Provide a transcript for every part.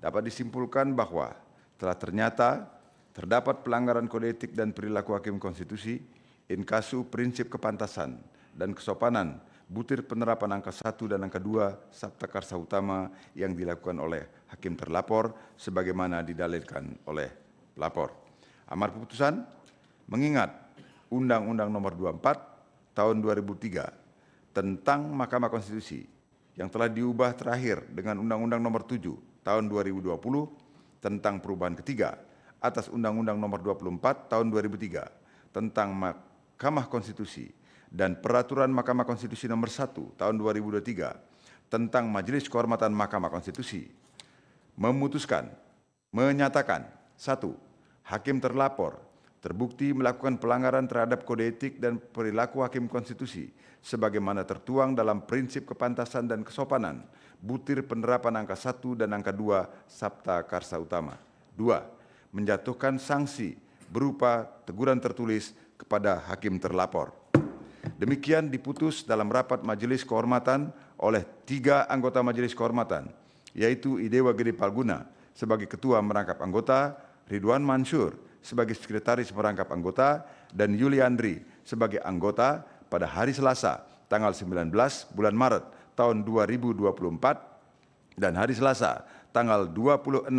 dapat disimpulkan bahwa telah ternyata terdapat pelanggaran kode etik dan perilaku hakim konstitusi inkasu prinsip kepantasan dan kesopanan butir penerapan angka 1 dan angka 2 Sabta Karsa Utama yang dilakukan oleh hakim terlapor sebagaimana didalilkan oleh pelapor. Amar putusan mengingat Undang-Undang Nomor 24 tahun 2003 tentang Mahkamah Konstitusi yang telah diubah terakhir dengan Undang-Undang Nomor 7 tahun 2020 tentang perubahan ketiga atas Undang-Undang Nomor 24 tahun 2003 tentang Mahkamah Konstitusi dan Peraturan Mahkamah Konstitusi Nomor 1 tahun 2023 tentang Majelis Kehormatan Mahkamah Konstitusi memutuskan menyatakan satu hakim terlapor terbukti melakukan pelanggaran terhadap kode etik dan perilaku hakim konstitusi sebagaimana tertuang dalam prinsip kepantasan dan kesopanan butir penerapan angka 1 dan angka 2 Sabta Karsa Utama. 2. Menjatuhkan sanksi berupa teguran tertulis kepada hakim terlapor. Demikian diputus dalam rapat majelis kehormatan oleh tiga anggota majelis kehormatan, yaitu Idewa Gede Palguna sebagai ketua merangkap anggota, Ridwan Mansur sebagai sekretaris Perangkap anggota dan Yuli Andri sebagai anggota pada hari Selasa tanggal 19 bulan Maret tahun 2024 dan hari Selasa tanggal 26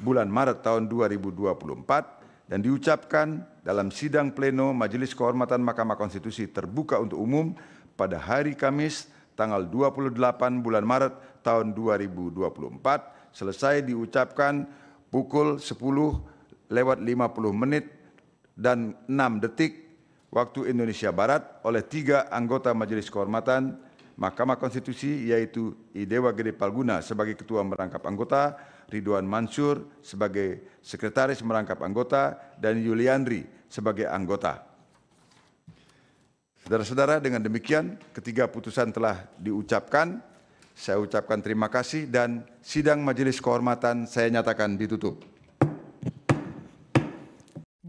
bulan Maret tahun 2024 dan diucapkan dalam sidang pleno Majelis Kehormatan Mahkamah Konstitusi terbuka untuk umum pada hari Kamis tanggal 28 bulan Maret tahun 2024 selesai diucapkan pukul 10 lewat 50 menit dan 6 detik waktu Indonesia Barat oleh tiga anggota Majelis Kehormatan Mahkamah Konstitusi yaitu Idewa Gede Palguna sebagai Ketua Merangkap Anggota, Ridwan Mansur sebagai Sekretaris Merangkap Anggota, dan Yuliandri sebagai anggota. Saudara-saudara, dengan demikian ketiga putusan telah diucapkan. Saya ucapkan terima kasih dan sidang Majelis Kehormatan saya nyatakan ditutup.